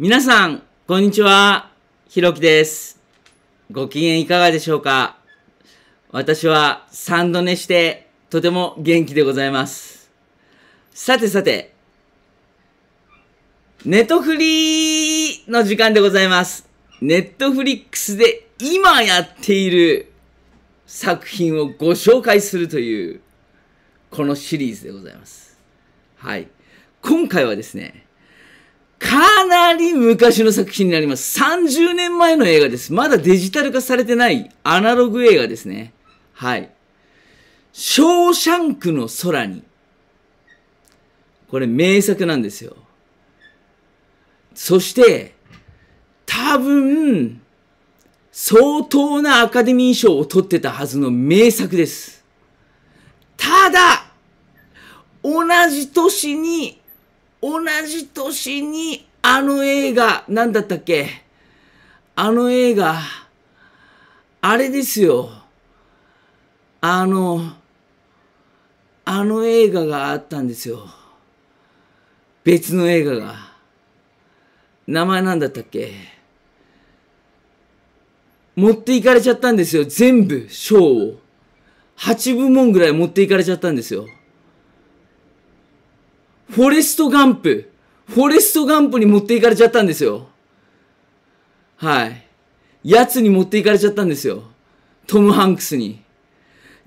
皆さん、こんにちは。ひろきです。ご機嫌いかがでしょうか私は3度寝してとても元気でございます。さてさて、ネットフリーの時間でございます。ネットフリックスで今やっている作品をご紹介するという、このシリーズでございます。はい。今回はですね、かなり昔の作品になります。30年前の映画です。まだデジタル化されてないアナログ映画ですね。はい。ショーシャンクの空に。これ名作なんですよ。そして、多分、相当なアカデミー賞を取ってたはずの名作です。ただ、同じ年に同じ年にあの映画、なんだったっけあの映画、あれですよ。あの、あの映画があったんですよ。別の映画が。名前なんだったっけ持っていかれちゃったんですよ。全部、賞を。8部門ぐらい持っていかれちゃったんですよ。フォレストガンプ、フォレストガンプに持っていかれちゃったんですよ。はい。奴に持っていかれちゃったんですよ。トム・ハンクスに。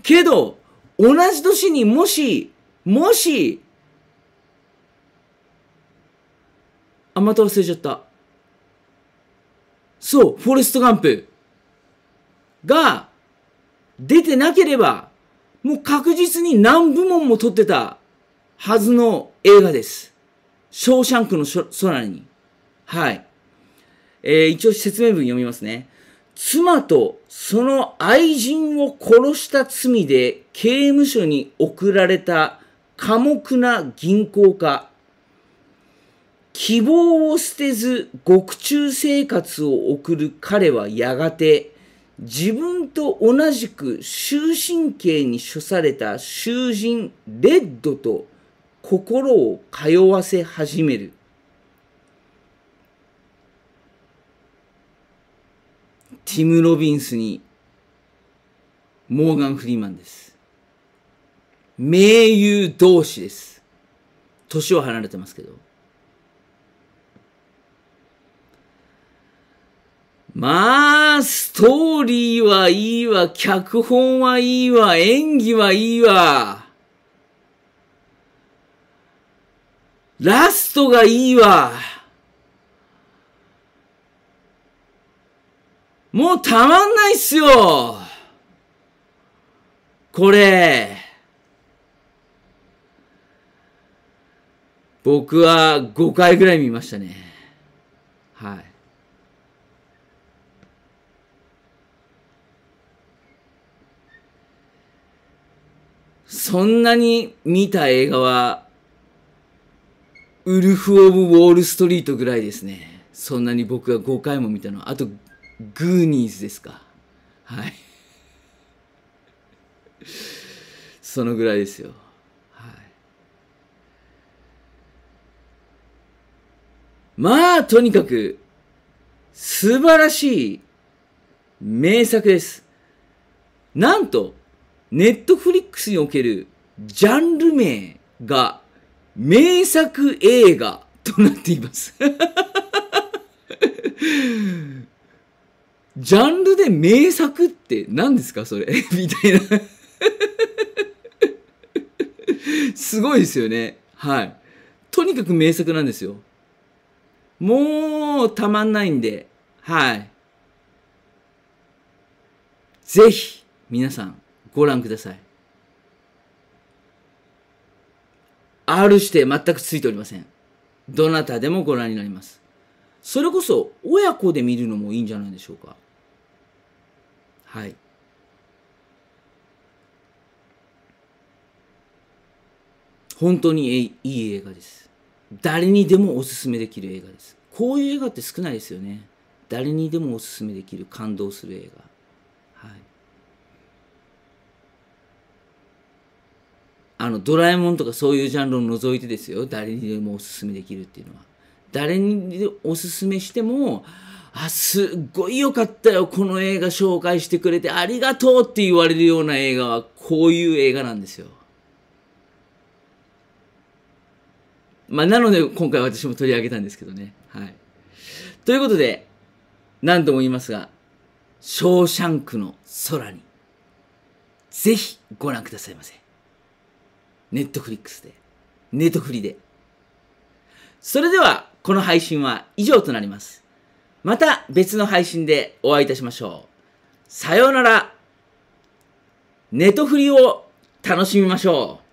けど、同じ年にもし、もし、あ、また忘れちゃった。そう、フォレストガンプが出てなければ、もう確実に何部門も取ってたはずの映画です。ショーシャンクの空に。はい。えー、一応説明文読みますね。妻とその愛人を殺した罪で刑務所に送られた寡黙な銀行家。希望を捨てず獄中生活を送る彼はやがて自分と同じく終身刑に処された囚人レッドと心を通わせ始める。ティム・ロビンスにモーガン・フリーマンです。盟友同士です。年は離れてますけど。まあ、ストーリーはいいわ、脚本はいいわ、演技はいいわ。ラストがいいわ。もうたまんないっすよ。これ。僕は5回ぐらい見ましたね。はい。そんなに見た映画はウルフ・オブ・ウォール・ストリートぐらいですね。そんなに僕が5回も見たのは。あと、グーニーズですか。はい。そのぐらいですよ。はい。まあ、とにかく、素晴らしい名作です。なんと、ネットフリックスにおけるジャンル名が名作映画となっています ジャンルで名作って何ですかそれ みたいなすごいですよね。はい。とにかく名作なんですよ。もう、たまんないんで。はい。ぜひ、皆さん、ご覧ください。R して全くついておりません。どなたでもご覧になります。それこそ親子で見るのもいいんじゃないでしょうか。はい。本当にいい映画です。誰にでもおすすめできる映画です。こういう映画って少ないですよね。誰にでもおすすめできる感動する映画。はい。あのドラえもんとかそういうジャンルを除いてですよ誰にでもおすすめできるっていうのは誰におすすめしてもあすっごい良かったよこの映画紹介してくれてありがとうって言われるような映画はこういう映画なんですよまあなので今回私も取り上げたんですけどねはいということで何度も言いますが「ショーシャンクの空に」ぜひご覧くださいませ。ネットフリックスで、ネットフリで。それでは、この配信は以上となります。また別の配信でお会いいたしましょう。さようなら。ネットフリを楽しみましょう。